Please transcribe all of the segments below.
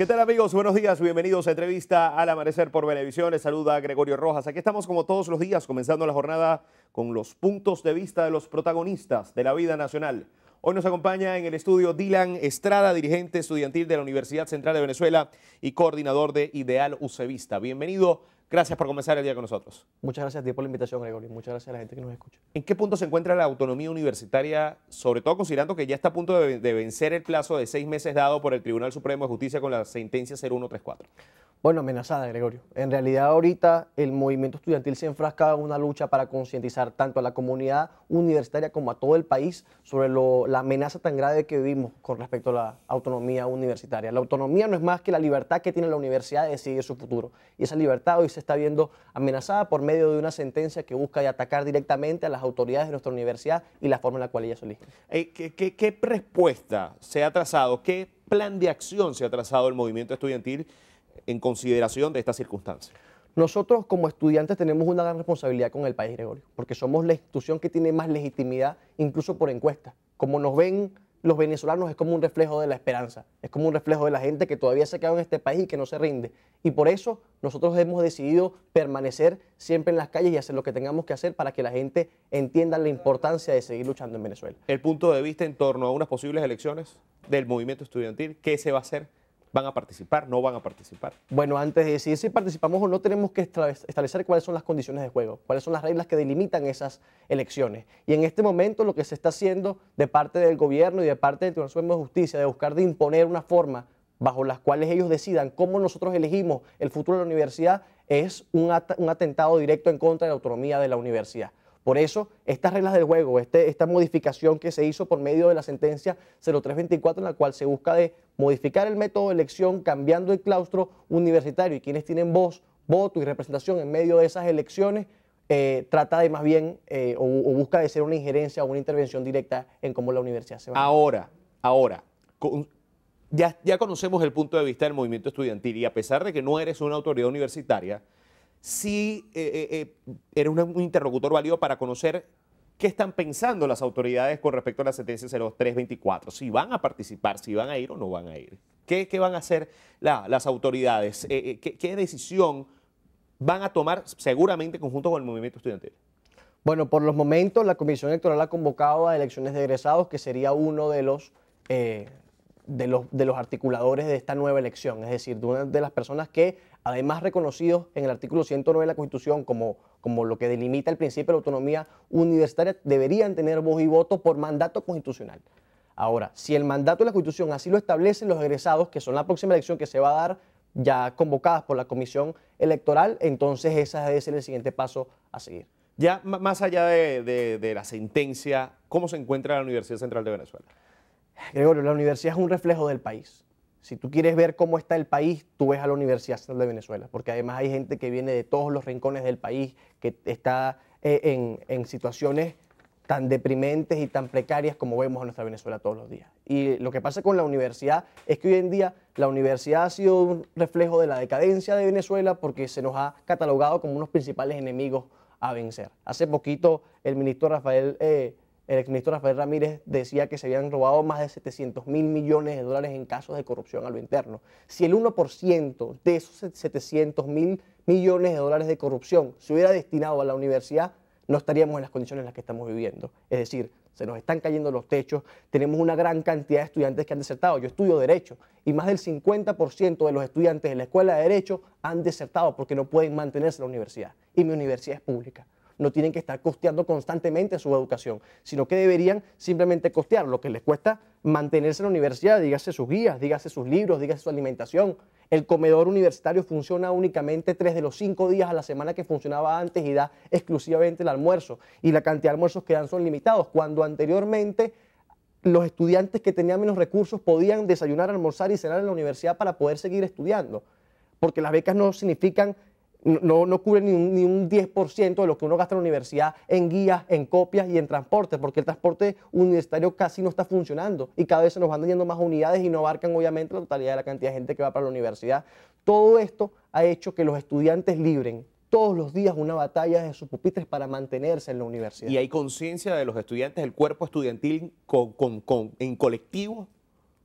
¿Qué tal amigos? Buenos días, bienvenidos a entrevista al amanecer por Venevisión. Les saluda Gregorio Rojas. Aquí estamos como todos los días, comenzando la jornada con los puntos de vista de los protagonistas de la vida nacional. Hoy nos acompaña en el estudio Dylan Estrada, dirigente estudiantil de la Universidad Central de Venezuela y coordinador de Ideal Ucevista. Bienvenido Gracias por comenzar el día con nosotros. Muchas gracias a por la invitación, Gregorio. Muchas gracias a la gente que nos escucha. ¿En qué punto se encuentra la autonomía universitaria, sobre todo considerando que ya está a punto de, vencer el plazo de seis meses dado por el Tribunal Supremo de Justicia con la sentencia 0134? Bueno, amenazada, Gregorio. En realidad ahorita el movimiento estudiantil se enfrasca en una lucha para concientizar tanto a la comunidad universitaria como a todo el país sobre la amenaza tan grave que vivimos con respecto a la autonomía universitaria. La autonomía no es más que la libertad que tiene la universidad de decidir su futuro. Y esa libertad hoy se está viendo amenazada por medio de una sentencia que busca atacar directamente a las autoridades de nuestra universidad y la forma en la cual ella se ¿Qué, qué respuesta se ha trazado? ¿Qué plan de acción se ha trazado el movimiento estudiantil? en consideración de estas circunstancias Nosotros como estudiantes tenemos una gran responsabilidad con el país, Gregorio, porque somos la institución que tiene más legitimidad, incluso por encuesta Como nos ven los venezolanos es como un reflejo de la esperanza, es como un reflejo de la gente que todavía se queda en este país y que no se rinde. Y por eso nosotros hemos decidido permanecer siempre en las calles y hacer lo que tengamos que hacer para que la gente entienda la importancia de seguir luchando en Venezuela. El punto de vista en torno a unas posibles elecciones del movimiento estudiantil, ¿qué se va a hacer? ¿Van a participar? ¿No van a participar? Bueno, antes de decidir si participamos o no, tenemos que establecer cuáles son las condiciones de juego, cuáles son las reglas que delimitan esas elecciones. Y en este momento lo que se está haciendo de parte del gobierno y de parte del Tribunal Supremo de Justicia, de buscar de imponer una forma bajo las cuales ellos decidan cómo nosotros elegimos el futuro de la universidad, es un atentado directo en contra de la autonomía de la universidad. Por eso, estas reglas del juego, este, esta modificación que se hizo por medio de la sentencia 0324, en la cual se busca de modificar el método de elección cambiando el claustro universitario y quienes tienen voz, voto y representación en medio de esas elecciones, eh, trata de más bien eh, o, busca de ser una injerencia o una intervención directa en cómo la universidad se va. Ahora, ahora, ya conocemos el punto de vista del movimiento estudiantil y a pesar de que no eres una autoridad universitaria, si eh, eh, eh, era un interlocutor válido para conocer qué están pensando las autoridades con respecto a la sentencia 0324, si van a participar, si van a ir o no van a ir. ¿Qué, van a hacer las autoridades? Eh, qué, decisión van a tomar seguramente conjunto con el movimiento estudiantil? Bueno, por los momentos la Comisión Electoral ha convocado a elecciones de egresados, que sería uno de los, de los, de los articuladores de esta nueva elección, es decir, de una de las personas que además reconocidos en el artículo 109 de la Constitución como, lo que delimita el principio de autonomía universitaria, deberían tener voz y voto por mandato constitucional. Ahora, si el mandato de la Constitución así lo establecen los egresados, que son la próxima elección que se va a dar ya convocadas por la Comisión Electoral, entonces ese debe ser el siguiente paso a seguir. Ya más allá de la sentencia, ¿cómo se encuentra la Universidad Central de Venezuela? Gregorio, la universidad es un reflejo del país. Si tú quieres ver cómo está el país, tú ves a la Universidad Central de Venezuela, porque además hay gente que viene de todos los rincones del país, que está eh, en, situaciones tan deprimentes y tan precarias como vemos en nuestra Venezuela todos los días. Y lo que pasa con la universidad es que hoy en día la universidad ha sido un reflejo de la decadencia de Venezuela porque se nos ha catalogado como unos principales enemigos a vencer. Hace poquito el ministro Rafael eh, el exministro Rafael Ramírez decía que se habían robado más de 700 mil millones de dólares en casos de corrupción a lo interno. Si el 1% de esos 700 mil millones de dólares de corrupción se hubiera destinado a la universidad, no estaríamos en las condiciones en las que estamos viviendo. Es decir, se nos están cayendo los techos, tenemos una gran cantidad de estudiantes que han desertado. Yo estudio Derecho y más del 50% de los estudiantes de la Escuela de Derecho han desertado porque no pueden mantenerse en la universidad. Y mi universidad es pública no tienen que estar costeando constantemente su educación, sino que deberían simplemente costear lo que les cuesta mantenerse en la universidad, dígase sus guías, dígase sus libros, dígase su alimentación. El comedor universitario funciona únicamente tres de los cinco días a la semana que funcionaba antes y da exclusivamente el almuerzo. Y la cantidad de almuerzos que dan son limitados, cuando anteriormente los estudiantes que tenían menos recursos podían desayunar, almorzar y cenar en la universidad para poder seguir estudiando. Porque las becas no significan no, cubre ni un, 10% de lo que uno gasta en la universidad en guías, en copias y en transporte, porque el transporte universitario casi no está funcionando y cada vez se nos van dando más unidades y no abarcan obviamente la totalidad de la cantidad de gente que va para la universidad. Todo esto ha hecho que los estudiantes libren todos los días una batalla de sus pupitres para mantenerse en la universidad. ¿Y hay conciencia de los estudiantes, el cuerpo estudiantil en colectivo?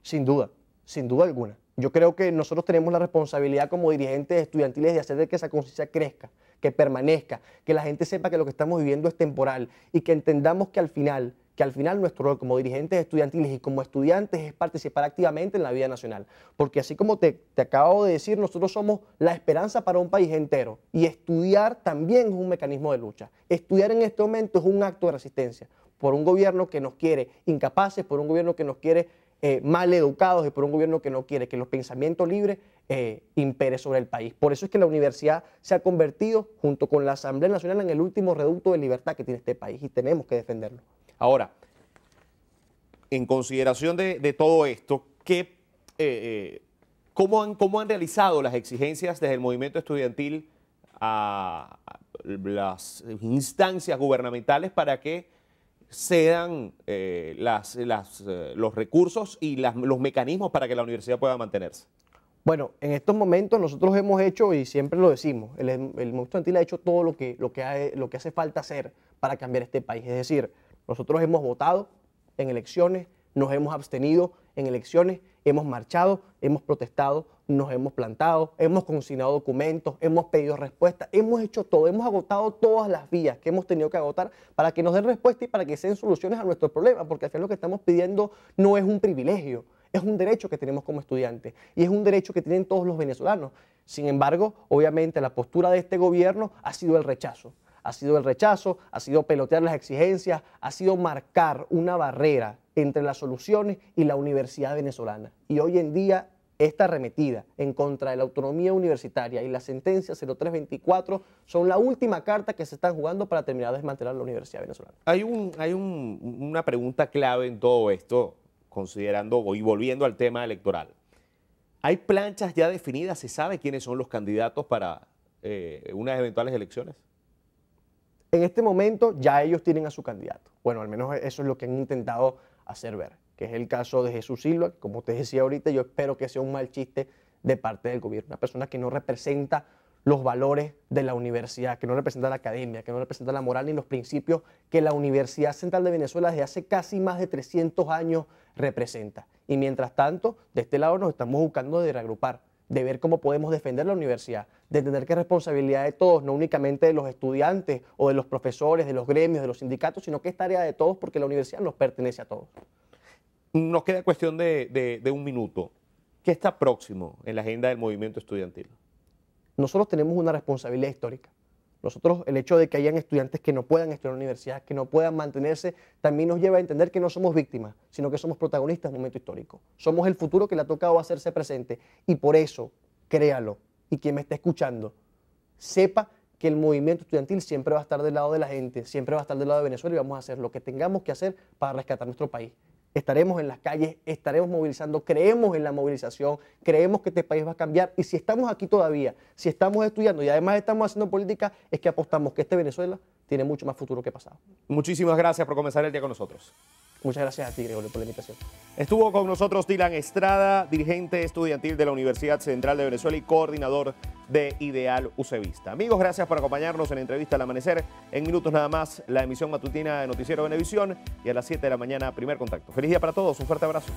Sin duda, sin duda alguna. Yo creo que nosotros tenemos la responsabilidad como dirigentes estudiantiles de hacer de que esa conciencia crezca, que permanezca, que la gente sepa que lo que estamos viviendo es temporal y que entendamos que al final que al final nuestro rol como dirigentes estudiantiles y como estudiantes es participar activamente en la vida nacional. Porque así como te, te, acabo de decir, nosotros somos la esperanza para un país entero. Y estudiar también es un mecanismo de lucha. Estudiar en este momento es un acto de resistencia por un gobierno que nos quiere incapaces, por un gobierno que nos quiere eh, mal educados y por un gobierno que no quiere que los pensamientos libres eh, impere sobre el país. Por eso es que la universidad se ha convertido, junto con la Asamblea Nacional, en el último reducto de libertad que tiene este país y tenemos que defenderlo. Ahora, en consideración de, todo esto, ¿qué, eh, cómo, ¿cómo han realizado las exigencias desde el movimiento estudiantil a las instancias gubernamentales para que cedan eh, eh, los recursos y los mecanismos para que la universidad pueda mantenerse? Bueno, en estos momentos nosotros hemos hecho, y siempre lo decimos, el, el movimiento ha hecho todo lo que, lo que hace falta hacer para cambiar este país. Es decir, nosotros hemos votado en elecciones, nos hemos abstenido en elecciones, hemos marchado, hemos protestado, nos hemos plantado, hemos consignado documentos, hemos pedido respuesta, hemos hecho todo, hemos agotado todas las vías que hemos tenido que agotar para que nos den respuesta y para que sean soluciones a nuestro problema, porque al final lo que estamos pidiendo no es un privilegio, es un derecho que tenemos como estudiantes y es un derecho que tienen todos los venezolanos. Sin embargo, obviamente la postura de este gobierno ha sido el rechazo. Ha sido el rechazo, ha sido pelotear las exigencias, ha sido marcar una barrera entre las soluciones y la universidad venezolana. Y hoy en día esta arremetida en contra de la autonomía universitaria y la sentencia 0324 son la última carta que se están jugando para terminar de desmantelar la Universidad Venezolana. Hay, un, hay una pregunta clave en todo esto, considerando y volviendo al tema electoral. ¿Hay planchas ya definidas? ¿Se sabe quiénes son los candidatos para eh, unas eventuales elecciones? En este momento ya ellos tienen a su candidato. Bueno, al menos eso es lo que han intentado hacer ver que es el caso de Jesús Silva, como usted decía ahorita, yo espero que sea un mal chiste de parte del gobierno, una persona que no representa los valores de la universidad, que no representa la academia, que no representa la moral ni los principios que la Universidad Central de Venezuela desde hace casi más de 300 años representa. Y mientras tanto, de este lado nos estamos buscando de reagrupar, de ver cómo podemos defender la universidad, de entender que es responsabilidad de todos, no únicamente de los estudiantes o de los profesores, de los gremios, de los sindicatos, sino que es tarea de todos porque la universidad nos pertenece a todos. Nos queda cuestión de, un minuto. ¿Qué está próximo en la agenda del movimiento estudiantil? Nosotros tenemos una responsabilidad histórica. Nosotros, el hecho de que hayan estudiantes que no puedan estudiar en la universidad, que no puedan mantenerse, también nos lleva a entender que no somos víctimas, sino que somos protagonistas en un momento histórico. Somos el futuro que le ha tocado hacerse presente. Y por eso, créalo, y quien me esté escuchando, sepa que el movimiento estudiantil siempre va a estar del lado de la gente, siempre va a estar del lado de Venezuela y vamos a hacer lo que tengamos que hacer para rescatar nuestro país estaremos en las calles, estaremos movilizando, creemos en la movilización, creemos que este país va a cambiar y si estamos aquí todavía, si estamos estudiando y además estamos haciendo política, es que apostamos que este Venezuela tiene mucho más futuro que pasado. Muchísimas gracias por comenzar el día con nosotros. Muchas gracias a ti, Gregorio, por la invitación. Estuvo con nosotros Dylan Estrada, dirigente estudiantil de la Universidad Central de Venezuela y coordinador de Ideal Ucevista. Amigos, gracias por acompañarnos en la Entrevista al Amanecer. En minutos nada más, la emisión matutina de Noticiero Venevisión y a las 7 de la mañana, primer contacto. Feliz día para todos, un fuerte abrazo.